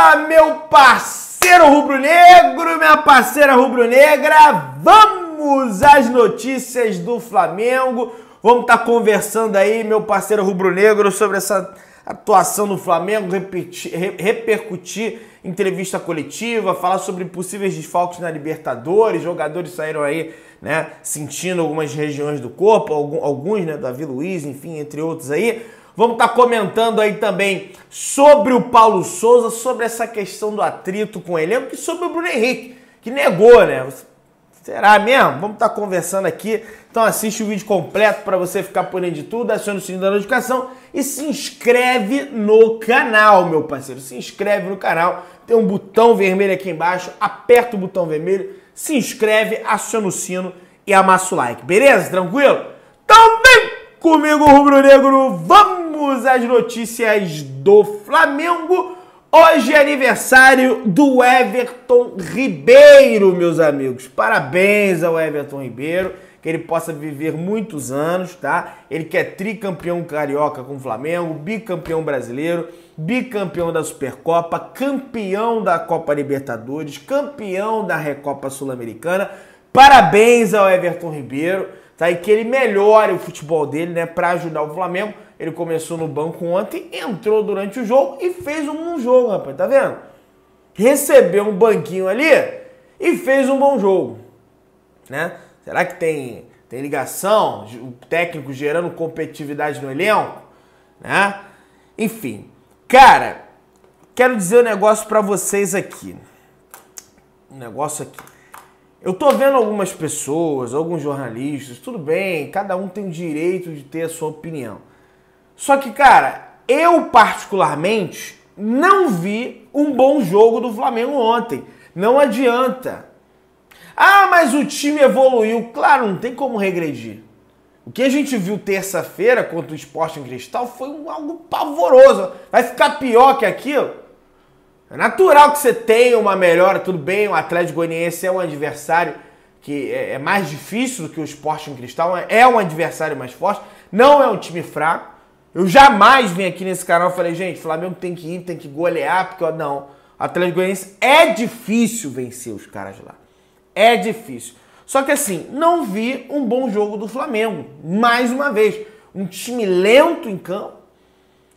Fala, meu parceiro rubro-negro, minha parceira rubro-negra. Vamos às notícias do Flamengo. Vamos estar tá conversando aí, meu parceiro rubro-negro, sobre essa atuação do Flamengo, repetir, repercutir entrevista coletiva, falar sobre possíveis desfalques na Libertadores, jogadores saíram aí, né, sentindo algumas regiões do corpo, alguns, né, Davi Luiz, enfim, entre outros aí. Vamos estar tá comentando aí também sobre o Paulo Souza, sobre essa questão do atrito com o elenco e sobre o Bruno Henrique, que negou, né? Será mesmo? Vamos estar tá conversando aqui. Então assiste o vídeo completo para você ficar por dentro de tudo, aciona o sininho da notificação e se inscreve no canal, meu parceiro. Se inscreve no canal. Tem um botão vermelho aqui embaixo, aperta o botão vermelho, se inscreve, aciona o sino e amassa o like. Beleza? Tranquilo? Também comigo, Rubro Negro. Vamos! vamos às notícias do Flamengo. Hoje é aniversário do Everton Ribeiro, meus amigos. Parabéns ao Everton Ribeiro, que ele possa viver muitos anos, tá? Ele que é tricampeão carioca com o Flamengo, bicampeão brasileiro, bicampeão da Supercopa, campeão da Copa Libertadores, campeão da Recopa Sul-Americana. Parabéns ao Everton Ribeiro, tá? E que ele melhore o futebol dele, né, para ajudar o Flamengo ele começou no banco ontem, entrou durante o jogo e fez um bom jogo, rapaz, tá vendo? Recebeu um banquinho ali e fez um bom jogo, né? Será que tem, tem ligação? O técnico gerando competitividade no elenco, né? Enfim, cara, quero dizer um negócio para vocês aqui. Um negócio aqui. Eu tô vendo algumas pessoas, alguns jornalistas, tudo bem, cada um tem o direito de ter a sua opinião. Só que, cara, eu particularmente não vi um bom jogo do Flamengo ontem. Não adianta. Ah, mas o time evoluiu. Claro, não tem como regredir. O que a gente viu terça-feira contra o Sporting Cristal foi um, algo pavoroso. Vai ficar pior que aquilo? É natural que você tenha uma melhora, tudo bem, o Atlético Goianiense é um adversário que é, é mais difícil do que o Sporting Cristal, é um adversário mais forte, não é um time fraco, eu jamais vim aqui nesse canal e falei, gente, Flamengo tem que ir, tem que golear, porque ó, não. Atlético Goianiense é difícil vencer os caras lá. É difícil. Só que assim, não vi um bom jogo do Flamengo. Mais uma vez, um time lento em campo,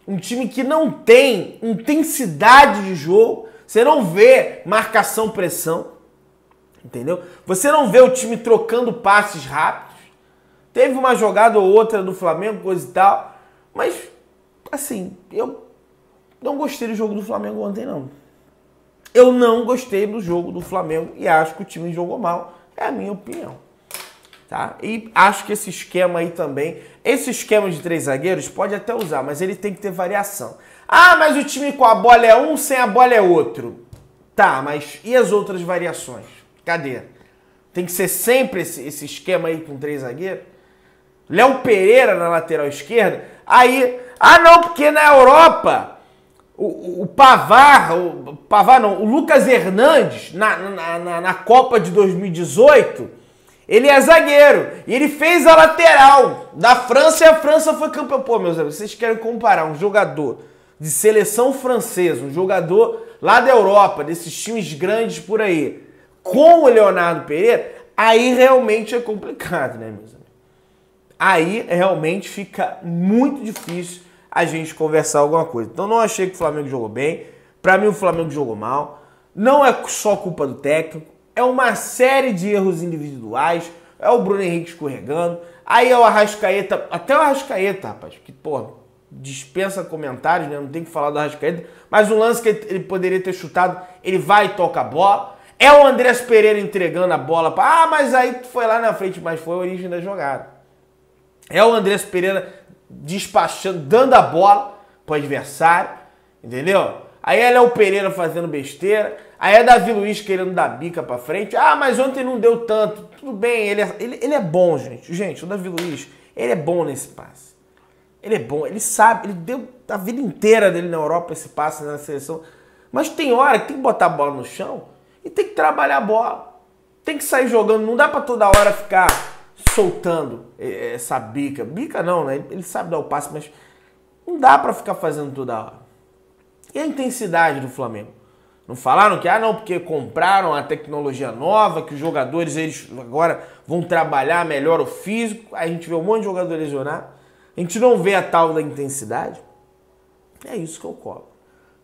um time que não tem intensidade de jogo, você não vê marcação pressão, entendeu? Você não vê o time trocando passes rápidos. Teve uma jogada ou outra do Flamengo, coisa e tal, mas, assim, eu não gostei do jogo do Flamengo ontem, não. Eu não gostei do jogo do Flamengo e acho que o time jogou mal. É a minha opinião. Tá? E acho que esse esquema aí também, esse esquema de três zagueiros pode até usar, mas ele tem que ter variação. Ah, mas o time com a bola é um, sem a bola é outro. Tá, mas e as outras variações? Cadê? Tem que ser sempre esse, esse esquema aí com três zagueiros? Léo Pereira na lateral esquerda. Aí, ah não, porque na Europa o, o Pavar, o Pavar não, o Lucas Hernandes na, na, na, na Copa de 2018 ele é zagueiro. E ele fez a lateral da França e a França foi campeã. Pô, meus amigos, vocês querem comparar um jogador de seleção francesa, um jogador lá da Europa, desses times grandes por aí, com o Leonardo Pereira? Aí realmente é complicado, né, meus amigos? aí realmente fica muito difícil a gente conversar alguma coisa. Então não achei que o Flamengo jogou bem. Para mim o Flamengo jogou mal. Não é só culpa do técnico, é uma série de erros individuais, é o Bruno Henrique escorregando, aí é o Arrascaeta, até o Arrascaeta, rapaz, que porra, dispensa comentários, né? Não tem que falar do Arrascaeta, mas o lance que ele poderia ter chutado, ele vai e toca a bola. É o Andrés Pereira entregando a bola para, ah, mas aí foi lá na frente, mas foi a origem da jogada. É o Andrés Pereira despachando, dando a bola pro adversário, entendeu? Aí é o Pereira fazendo besteira, aí é Davi Luiz querendo dar bica pra frente. Ah, mas ontem não deu tanto. Tudo bem, ele é, ele, ele é bom, gente. Gente, o Davi Luiz, ele é bom nesse passe. Ele é bom, ele sabe, ele deu a vida inteira dele na Europa esse passe na seleção. Mas tem hora que tem que botar a bola no chão e tem que trabalhar a bola. Tem que sair jogando, não dá para toda hora ficar soltando é, é, essa bica. Bica não, né? Ele sabe dar o passe, mas não dá para ficar fazendo toda hora. E a intensidade do Flamengo? Não falaram que, ah, não, porque compraram a tecnologia nova, que os jogadores eles agora vão trabalhar melhor o físico. A gente vê um monte de jogador lesionado. A gente não vê a tal da intensidade. É isso que eu cobro.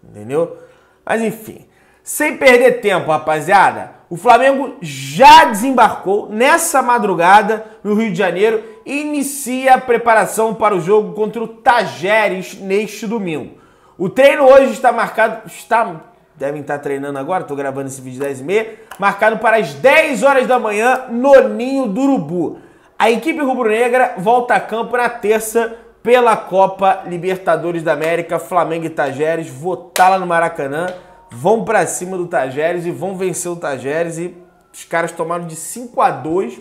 Entendeu? Mas enfim. Sem perder tempo, rapaziada, o Flamengo já desembarcou nessa madrugada no Rio de Janeiro e inicia a preparação para o jogo contra o Tajeres neste domingo. O treino hoje está marcado, está devem estar treinando agora, estou gravando esse vídeo 10 h meia, marcado para as 10 horas da manhã no Ninho do Urubu. A equipe rubro-negra volta a campo na terça pela Copa Libertadores da América, Flamengo e Tajeres, vou estar lá no Maracanã vão para cima do Tajeres e vão vencer o Tajeres e os caras tomaram de 5 a 2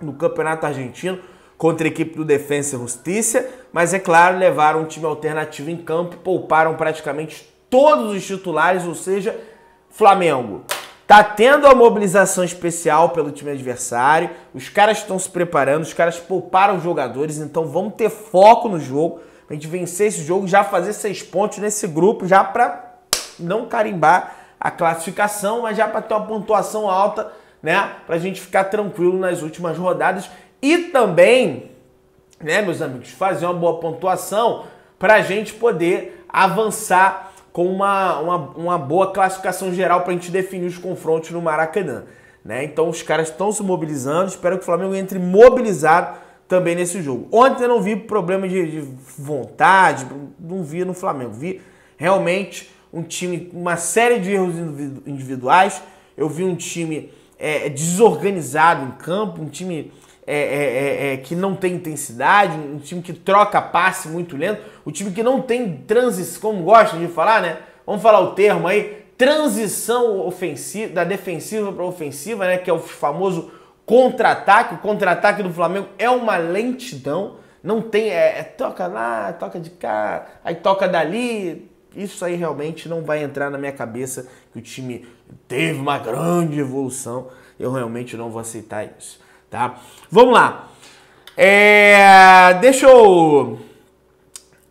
no Campeonato Argentino contra a equipe do Defensa e Justiça, mas é claro, levaram um time alternativo em campo, pouparam praticamente todos os titulares, ou seja, Flamengo. Tá tendo a mobilização especial pelo time adversário, os caras estão se preparando, os caras pouparam os jogadores, então vamos ter foco no jogo, a gente vencer esse jogo, já fazer seis pontos nesse grupo, já para não carimbar a classificação, mas já para ter uma pontuação alta, né? Para a gente ficar tranquilo nas últimas rodadas e também, né, meus amigos, fazer uma boa pontuação para a gente poder avançar com uma, uma, uma boa classificação geral para a gente definir os confrontos no Maracanã. Né? Então os caras estão se mobilizando, espero que o Flamengo entre mobilizado também nesse jogo. Ontem eu não vi problema de, de vontade, não vi no Flamengo, vi realmente um time com uma série de erros individuais. Eu vi um time é, desorganizado em campo, um time é é, é, é, que não tem intensidade, um time que troca passe muito lento, um time que não tem transição, como gosta de falar, né? Vamos falar o termo aí, transição ofensiva, da defensiva para ofensiva, né? Que é o famoso contra-ataque. O contra-ataque do Flamengo é uma lentidão. Não tem, é, é toca lá, toca de cá, aí toca dali, isso aí realmente não vai entrar na minha cabeça que o time teve uma grande evolução. Eu realmente não vou aceitar isso, tá? Vamos lá. É, deixa eu...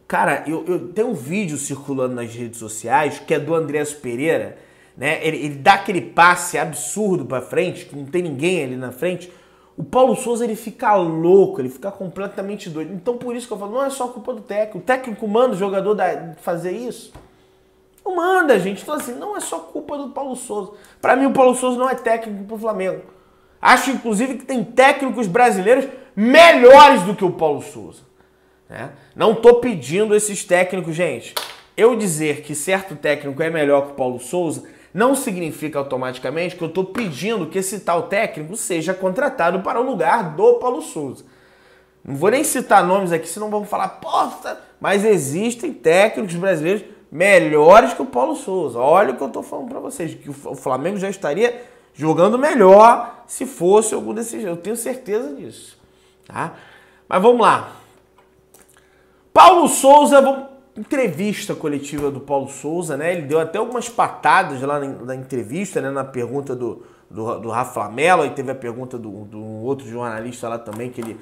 Cara, eu, eu tenho um vídeo circulando nas redes sociais que é do Andrés Pereira, né? Ele, ele dá aquele passe absurdo para frente, que não tem ninguém ali na frente o Paulo Souza ele fica louco, ele fica completamente doido. Então por isso que eu falo, não é só culpa do técnico. O técnico manda o jogador da, fazer isso? Não manda, gente. Então assim, não é só culpa do Paulo Souza. Para mim o Paulo Souza não é técnico pro Flamengo. Acho inclusive que tem técnicos brasileiros melhores do que o Paulo Souza. Né? Não tô pedindo esses técnicos, gente. Eu dizer que certo técnico é melhor que o Paulo Souza não significa automaticamente que eu estou pedindo que esse tal técnico seja contratado para o lugar do Paulo Souza. Não vou nem citar nomes aqui, senão vamos falar, posta, mas existem técnicos brasileiros melhores que o Paulo Souza. Olha o que eu estou falando para vocês, que o Flamengo já estaria jogando melhor se fosse algum desses. Eu tenho certeza disso. Tá? Mas vamos lá. Paulo Souza, entrevista coletiva do Paulo Souza, né? Ele deu até algumas patadas lá na, na entrevista, né? Na pergunta do, do, do Rafa Mello, aí teve a pergunta do, do outro jornalista lá também, que ele,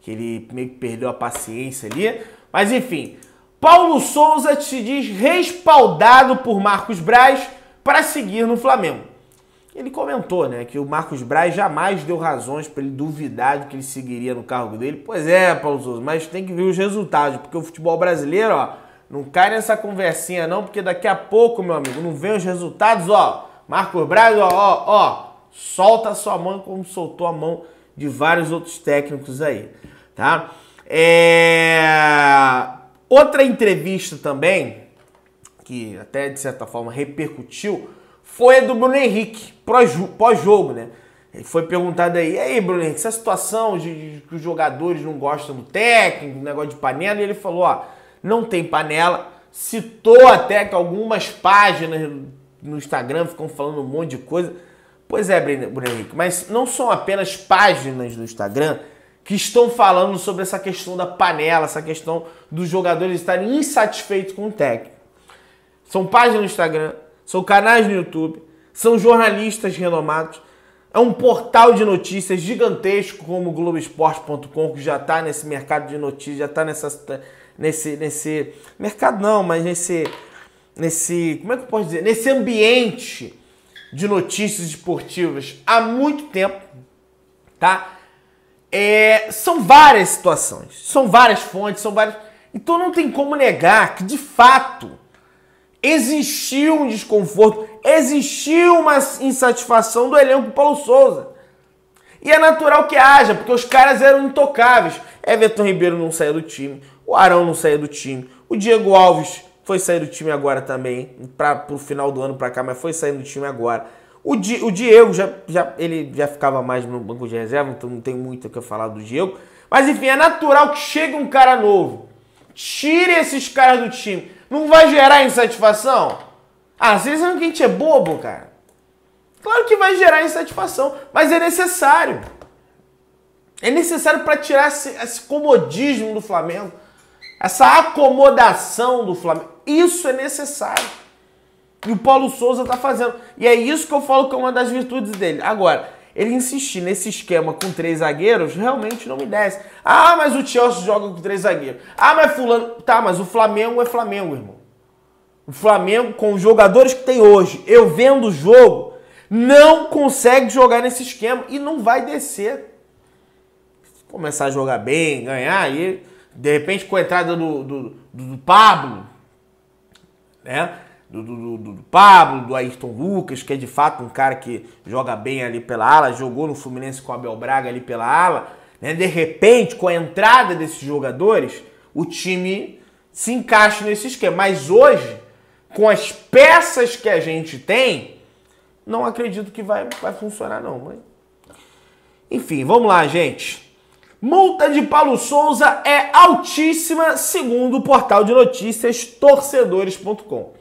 que ele meio que perdeu a paciência ali. Mas enfim, Paulo Souza te diz respaldado por Marcos Braz para seguir no Flamengo. Ele comentou, né, que o Marcos Braz jamais deu razões para ele duvidar de que ele seguiria no cargo dele. Pois é, Paulo Souza, mas tem que ver os resultados, porque o futebol brasileiro, ó, não cai nessa conversinha não, porque daqui a pouco, meu amigo, não vem os resultados, ó. Marcos Braz, ó, ó, ó, solta a sua mão como soltou a mão de vários outros técnicos aí, tá? É... Outra entrevista também, que até de certa forma repercutiu, foi a do Bruno Henrique, pós-jogo, né? Ele foi perguntado aí, e aí, Bruno Henrique, essa situação de, de, que os jogadores não gostam do técnico, negócio de panela, e ele falou, ó não tem panela. Citou até que algumas páginas no Instagram ficam falando um monte de coisa. Pois é, Bruno Henrique, mas não são apenas páginas do Instagram que estão falando sobre essa questão da panela, essa questão dos jogadores estarem insatisfeitos com o técnico. São páginas no Instagram, são canais no YouTube, são jornalistas renomados, é um portal de notícias gigantesco como o Globoesporte.com, que já está nesse mercado de notícias, já está nessa, nesse, nesse mercado não, mas nesse, nesse, como é que eu posso dizer, nesse ambiente de notícias esportivas há muito tempo, tá? É, são várias situações, são várias fontes, são várias. Então não tem como negar que de fato existiu um desconforto, existiu uma insatisfação do elenco Paulo Souza. E é natural que haja, porque os caras eram intocáveis. Everton Ribeiro não saiu do time, o Arão não saiu do time. O Diego Alves foi sair do time agora também, para o final do ano para cá, mas foi sair do time agora. O, Di, o Diego já, já, ele já ficava mais no banco de reserva, então não tem muito o que eu falar do Diego. Mas enfim, é natural que chegue um cara novo. Tire esses caras do time. Não vai gerar insatisfação? Ah, vocês acham que a gente é bobo, cara? Claro que vai gerar insatisfação, mas é necessário. É necessário para tirar esse, esse comodismo do Flamengo. Essa acomodação do Flamengo. Isso é necessário. E o Paulo Souza tá fazendo. E é isso que eu falo que é uma das virtudes dele. Agora, ele insistir nesse esquema com três zagueiros realmente não me desce. Ah, mas o Chelsea joga com três zagueiros. Ah, mas fulano. Tá, mas o Flamengo é Flamengo, irmão. O Flamengo, com os jogadores que tem hoje, eu vendo o jogo, não consegue jogar nesse esquema e não vai descer. Começar a jogar bem, ganhar, e de repente, com a entrada do, do, do Pablo, né? Do, do, do, Pablo, do Ayrton Lucas, que é de fato um cara que joga bem ali pela ala, jogou no Fluminense com o Abel Braga ali pela ala. Né? De repente, com a entrada desses jogadores, o time se encaixa nesse esquema. Mas hoje, com as peças que a gente tem, não acredito que vai, vai funcionar, não. Mas... Enfim, vamos lá, gente. Multa de Paulo Souza é altíssima, segundo o portal de notícias torcedores.com.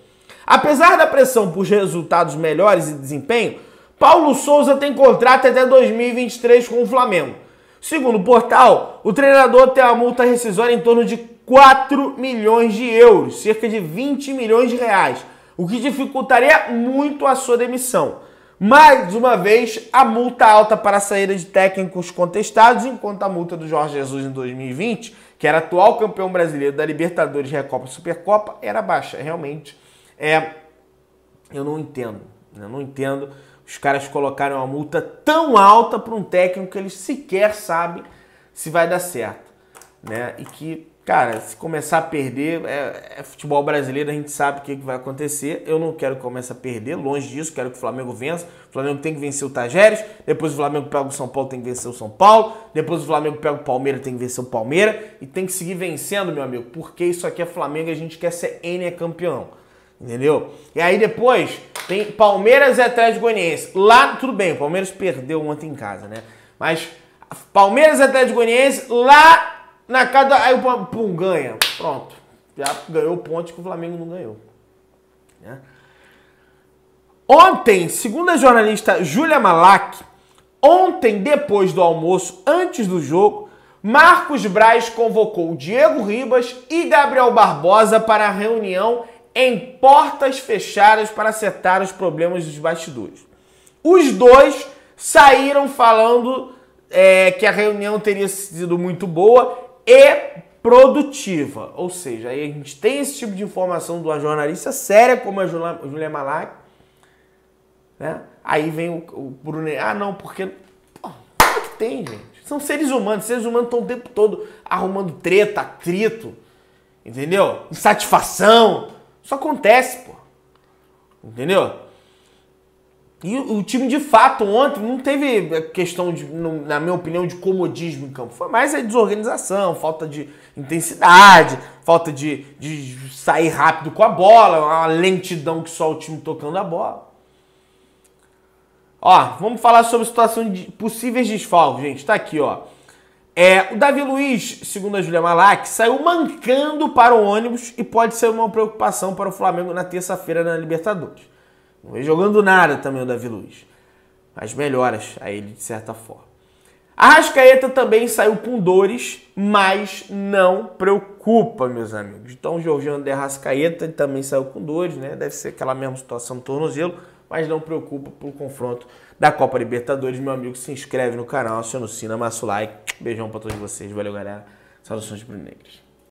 Apesar da pressão por resultados melhores e desempenho, Paulo Souza tem contrato até 2023 com o Flamengo. Segundo o portal, o treinador tem a multa rescisória em torno de 4 milhões de euros, cerca de 20 milhões de reais, o que dificultaria muito a sua demissão. Mais uma vez, a multa alta para a saída de técnicos contestados, enquanto a multa do Jorge Jesus em 2020, que era atual campeão brasileiro da Libertadores, Recopa e Supercopa, era baixa. Realmente, é, eu não entendo. Né? Eu não entendo os caras colocaram uma multa tão alta para um técnico que eles sequer sabem se vai dar certo. Né? E que Cara, se começar a perder, é, é futebol brasileiro, a gente sabe o que, que vai acontecer. Eu não quero que comece a perder, longe disso, quero que o Flamengo vença. O Flamengo tem que vencer o Tajeres, depois o Flamengo pega o São Paulo, tem que vencer o São Paulo, depois o Flamengo pega o Palmeiras, tem que vencer o Palmeiras, e tem que seguir vencendo, meu amigo, porque isso aqui é Flamengo e a gente quer ser N é campeão. Entendeu? E aí depois tem Palmeiras e Atlético Goianiense. Lá, tudo bem, o Palmeiras perdeu ontem em casa, né? Mas Palmeiras e Atlético Goianiense lá na cada. Aí o Pum ganha. Pronto. Já ganhou ponto que o Flamengo não ganhou. Né? Ontem, segundo a jornalista Júlia Malak, ontem, depois do almoço, antes do jogo, Marcos Braz convocou Diego Ribas e Gabriel Barbosa para a reunião em portas fechadas para acertar os problemas dos bastidores. Os dois saíram falando é, que a reunião teria sido muito boa e produtiva. Ou seja, aí a gente tem esse tipo de informação de uma jornalista séria como a Julia Malak, né? Aí vem o, o ah não, porque... Pô, é que tem, gente? São seres humanos, seres humanos estão o tempo todo arrumando treta, atrito, entendeu? Insatisfação, isso acontece, pô. Entendeu? E o time, de fato, ontem não teve questão, de, na minha opinião, de comodismo em campo. Foi mais a desorganização, falta de intensidade, falta de, de sair rápido com a bola, uma lentidão que só o time tocando a bola. Ó, vamos falar sobre a situação de possíveis desfalques, gente. Tá aqui, ó. É, o Davi Luiz, segundo a Julia Malak, saiu mancando para o ônibus e pode ser uma preocupação para o Flamengo na terça-feira na Libertadores. Não vem jogando nada também o Davi Luiz. Mas melhoras a ele, de certa forma. A Rascaeta também saiu com dores, mas não preocupa, meus amigos. Então, o Jorginho de Rascaeta também saiu com dores, né? Deve ser aquela mesma situação do tornozelo, mas não preocupa pro confronto da Copa Libertadores. Meu amigo, se inscreve no canal, aciona o sino, amassa o like. Beijão pra todos vocês. Valeu, galera. Saudações brunegras.